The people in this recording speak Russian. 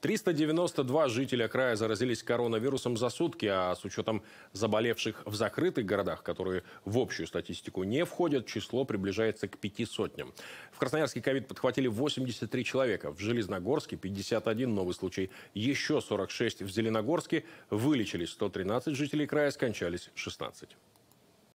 392 жителя края заразились коронавирусом за сутки, а с учетом заболевших в закрытых городах, которые в общую статистику не входят, число приближается к пяти сотням. В Красноярске ковид подхватили 83 человека, в Железногорске 51 новый случай, еще 46 в Зеленогорске, вылечились 113 жителей края, скончались 16.